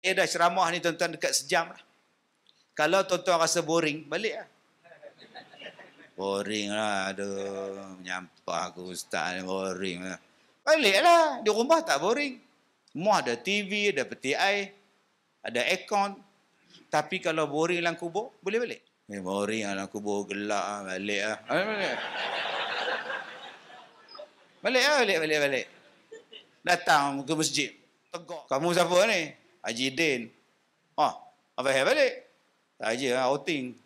Eh, dah ceramah ni tuan-tuan dekat sejam lah. Kalau tuan-tuan rasa boring, balik lah. Boring lah, aduh. Menyampah aku ustaz ni, boring lah. Balik lah, di rumah tak boring. Semua ada TV, ada peti air, ada aircon. Tapi kalau boring dalam kubur, boleh balik. Eh, boring dalam kubur, gelak lah, balik lah. Balik, balik. Balik lah, balik, balik, balik. Datang ke masjid. Tegak. Kamu siapa ni? Haji Din. Ah, apa hal balik? Tak aja ah, ha, outing.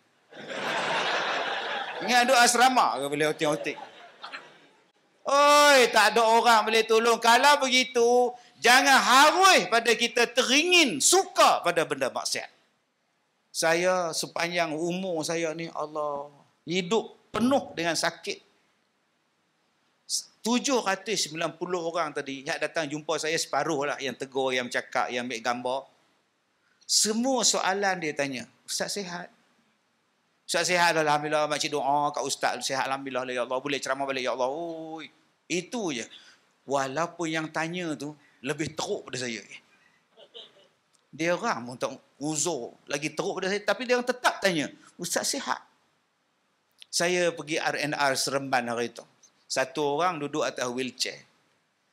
Ingat ada asrama ke boleh outing-outing? Oi, tak ada orang boleh tolong. Kalau begitu, jangan harui pada kita teringin suka pada benda maksiat. Saya sepanjang umur saya ni Allah hidup penuh dengan sakit, 790 orang tadi yang datang jumpa saya separuh lah yang tegur, yang cakap, yang ambil gambar. Semua soalan dia tanya, Ustaz sehat. Ustaz sihat Alhamdulillah, makcik doa kat Ustaz, sehat Alhamdulillah, ya Allah, boleh ceramah balik, ya Allah. Oh, itu je. Walaupun yang tanya tu, lebih teruk pada saya. Dia orang untuk uzur, lagi teruk pada saya, tapi dia orang tetap tanya, Ustaz sehat. Saya pergi R&R Seremban hari itu satu orang duduk atas wheelchair.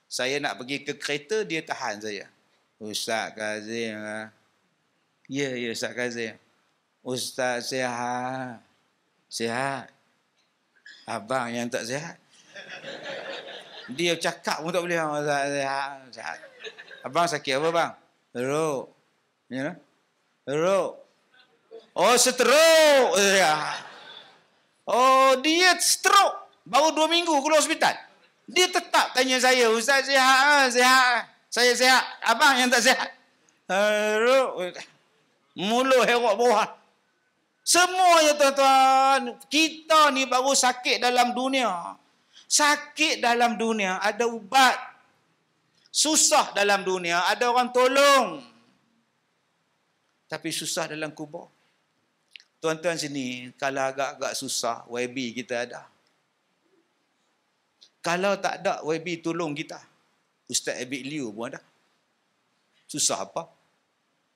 Saya nak pergi ke kereta, dia tahan saya. Ustaz Kazim. Ha? Ya, ya Ustaz Kazim. Ustaz sihat. Sihat. Abang yang tak sihat. Dia cakap pun tak boleh. Ustaz sihat. sihat. Abang sakit apa bang? Teruk. Ya. You Teruk. Oh, seteruk. Ya. Oh, dia stroke. Baru dua minggu keluar hospital. Dia tetap tanya saya, Ustaz sihat? Ha? Sihat. Ha? Saya sihat. Abang yang tak sihat. mulu herok bawah. Semua ya tuan-tuan. Kita ni baru sakit dalam dunia. Sakit dalam dunia. Ada ubat. Susah dalam dunia. Ada orang tolong. Tapi susah dalam kubur. Tuan-tuan sini, kalau agak-agak susah, YB kita ada. Kalau tak ada YB tolong kita. Ustaz Abid Liu pun ada. Susah apa?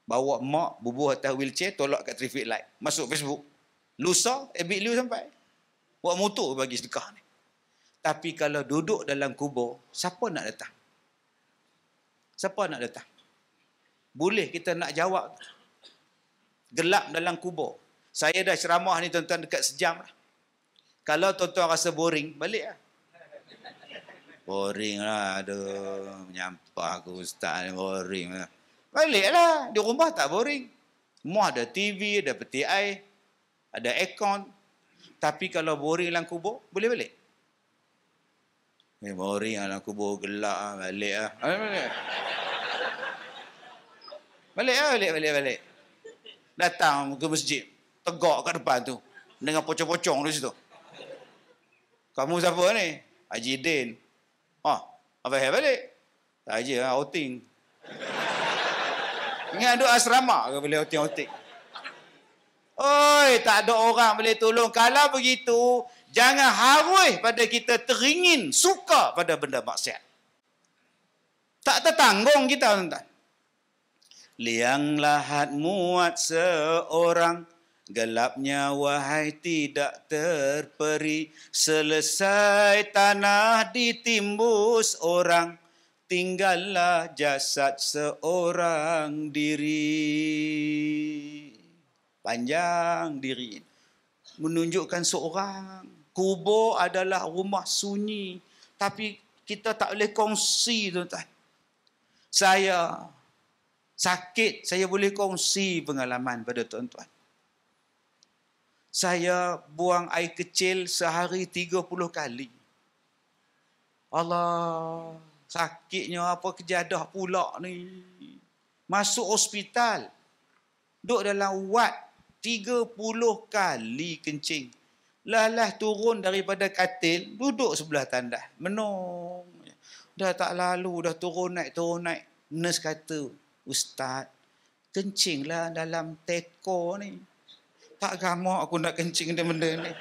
Bawa mak bubuh atas wheelchair tolak kat traffic light. Masuk Facebook. Lusa Abid Liu sampai. Buat motor bagi sedekah ni. Tapi kalau duduk dalam kubur, siapa nak datang? Siapa nak datang? Boleh kita nak jawab. Gelap dalam kubur. Saya dah ceramah ni tuan-tuan dekat sejam. lah. Kalau tuan-tuan rasa boring, baliklah. Boring lah. Aduh. Menyampah aku ustaz ni boring lah. Balik lah. Di rumah tak boring. Semua ada TV, ada peti air. Ada aircon. Tapi kalau boring dalam kubur, boleh balik. Eh, boring lah dalam kubur. Gelak lah. Balik lah. Ah, balik, balik. balik lah. Balik, balik, balik. Datang ke masjid. Tegak kat depan tu. Dengan pocong-pocong di situ. Kamu siapa ni? Haji Din. Ha, apa hal balik? Tak aje ha, ah, outing. Ingat duk asrama ke boleh outing-outing? Oi, tak ada orang boleh tolong. Kalau begitu, jangan harui pada kita teringin suka pada benda maksiat. Tak tertanggung kita, tuan-tuan. Liang lahat muat seorang. Gelapnya wahai tidak terperi Selesai tanah ditimbus orang Tinggallah jasad seorang diri Panjang diri Menunjukkan seorang Kubur adalah rumah sunyi Tapi kita tak boleh kongsi tuan-tuan Saya sakit Saya boleh kongsi pengalaman pada tuan-tuan saya buang air kecil sehari 30 kali. Allah, sakitnya apa kejadah pula ni. Masuk hospital. Duduk dalam wad 30 kali kencing. Lalah turun daripada katil, duduk sebelah tandas. Menung. Dah tak lalu, dah turun naik, turun naik. Nurse kata, Ustaz, kencinglah dalam teko ni tak gamak aku nak kencing dengan benda ni.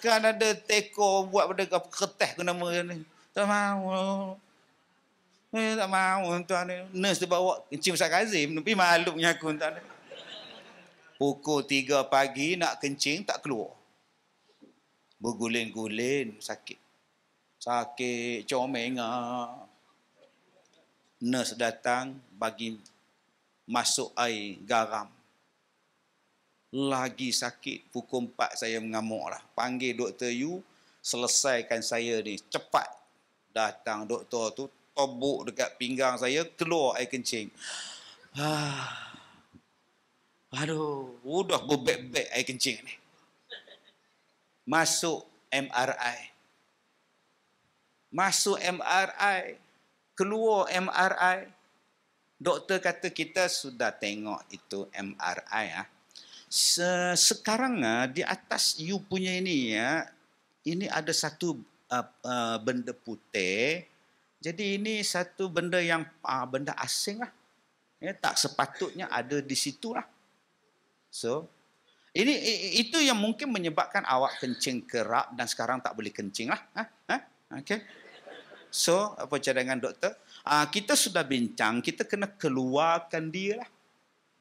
Kan ada teko buat benda apa kertas ke nama ni. Tak mau. Eh, tak mau tuan ni. Nurse dia bawa kencing besar Kazim. Tapi malunya aku tuan ni. Pukul 3 pagi nak kencing tak keluar. Berguling-guling sakit. Sakit, comeng. Nurse datang bagi masuk air garam lagi sakit. Pukul 4 saya mengamuk lah. Panggil doktor Yu selesaikan saya ni. Cepat datang doktor tu, tobuk dekat pinggang saya, keluar air kencing. Ah. Aduh, udah bebek-bebek air kencing ni. Masuk MRI. Masuk MRI. Keluar MRI. Doktor kata kita sudah tengok itu MRI. Ah se sekarang uh, di atas you punya ini ya ini ada satu uh, uh, benda putih jadi ini satu benda yang uh, benda asing lah ya tak sepatutnya ada di situ lah so ini itu yang mungkin menyebabkan awak kencing kerap dan sekarang tak boleh kencing lah ha? Ha? okay so apa cadangan doktor uh, kita sudah bincang kita kena keluarkan dia lah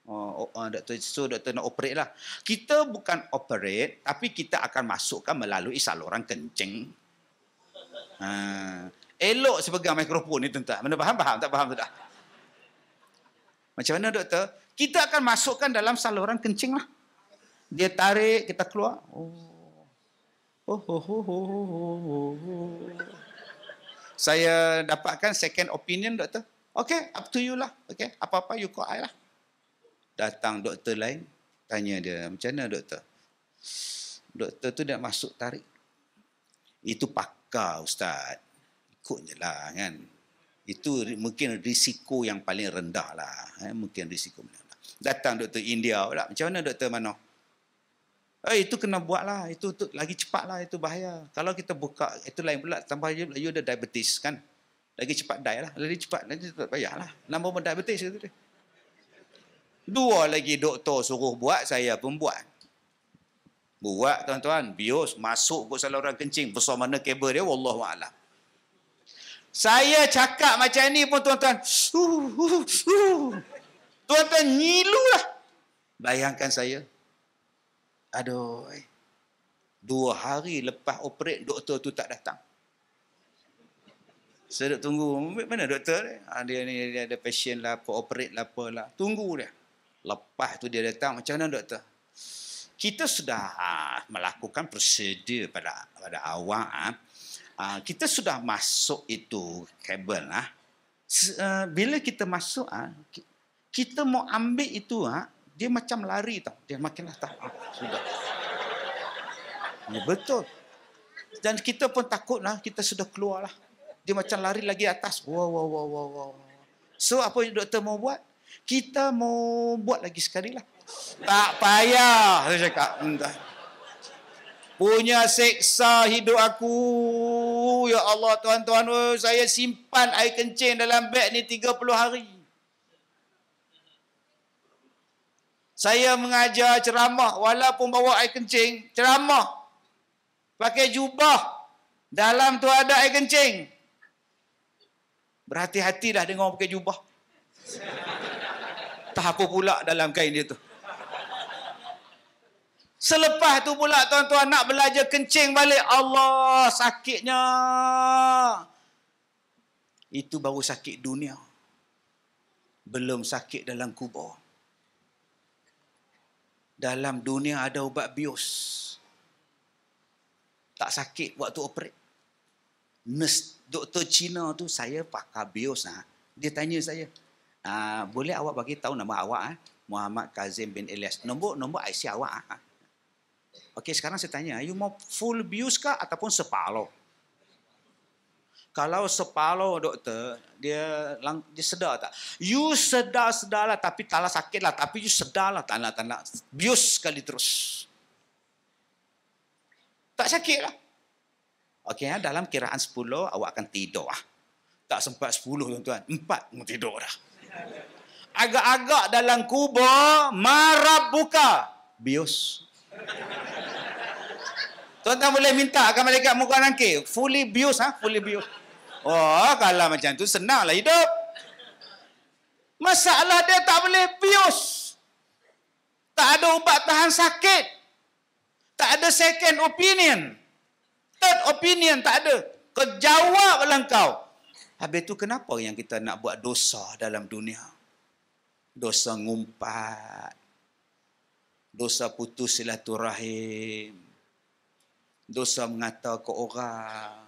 Oh, oh, oh, doktor so doktor nak operate lah. Kita bukan operate tapi kita akan masukkan melalui saluran kencing. Ha. Elok sepegang mikrofon ni tuan-tuan. Mana faham? Faham? Tak faham sudah. Macam mana doktor? Kita akan masukkan dalam saluran kencing lah. Dia tarik, kita keluar. Oh. Oh, oh, oh, oh, oh, oh, oh. Saya dapatkan second opinion doktor. Okay, up to you lah. Okay, apa-apa you call I lah datang doktor lain tanya dia macam mana doktor doktor tu dah masuk tarik itu pakar ustaz ikut je lah kan itu mungkin risiko yang paling rendah lah eh? mungkin risiko rendah. datang doktor India pula macam mana doktor mana eh itu kena buat lah itu, itu lagi cepat lah itu bahaya kalau kita buka itu lain pula tambah you, you ada diabetes kan lagi cepat die lah lagi cepat lagi tak payah lah nama pun diabetes gitu Dua lagi doktor suruh buat, saya pun buat. Buat tuan-tuan, bios masuk kot saluran kencing. Besar mana kabel dia, Wallahualam. Saya cakap macam ni pun tuan-tuan. Tuan-tuan ngilu lah. Bayangkan saya. Aduh. Dua hari lepas operate, doktor tu tak datang. Saya duduk tunggu. Mana doktor? Dia, ah, ni, dia ada pasien lah, operate lah, apa lah. Tunggu dia. Lepas tu dia datang, macam mana doktor? Kita sudah ha, melakukan prosedur pada pada awal. Ha. Ah. Ah, ha, kita sudah masuk itu kabel. Ha. Bila kita masuk, ha, kita mau ambil itu, ha, dia macam lari tau. Dia makin lah tak ha, sudah. Ya, betul. Dan kita pun takut lah. Kita sudah keluar lah. Dia macam lari lagi atas. Wow, wow, wow, wow, wow. So apa yang doktor mau buat? kita mau buat lagi sekali lah. Tak payah, saya cakap. Entah. Punya seksa hidup aku. Ya Allah, tuan-tuan, saya simpan air kencing dalam beg ni 30 hari. Saya mengajar ceramah walaupun bawa air kencing, ceramah. Pakai jubah. Dalam tu ada air kencing. Berhati-hatilah dengan orang pakai jubah. Tak aku pula dalam kain dia tu. Selepas tu pula tuan-tuan nak belajar kencing balik. Allah sakitnya. Itu baru sakit dunia. Belum sakit dalam kubur. Dalam dunia ada ubat bios. Tak sakit waktu operate. Nurse, doktor Cina tu saya pakai bios. Ha? Dia tanya saya. Ah, boleh awak bagi tahu nama awak eh? Muhammad Kazim bin Elias. Nombor nombor IC awak ah. Eh? Okey, sekarang saya tanya, you mau full bius ke ataupun sepalo? Kalau sepalo, doktor, dia lang, dia sedar tak? You sedar-sedarlah tapi taklah sakitlah, tapi you sedarlah tanda-tanda bius kali terus. Tak sakitlah. Okey, ah, dalam kiraan 10 awak akan tidur Tak sempat 10 tuan-tuan. 4 mau tidur dah. Agak-agak dalam kubur, marab buka. Bius. Tuan-tuan boleh minta akan mereka muka nangke, Fully bius, ha? Fully bius. Oh, kalau macam tu senanglah hidup. Masalah dia tak boleh bius. Tak ada ubat tahan sakit. Tak ada second opinion. Third opinion tak ada. Kau jawab lah kau. Habis itu kenapa yang kita nak buat dosa dalam dunia? Dosa ngumpat. Dosa putus silaturahim. Dosa mengata ke orang.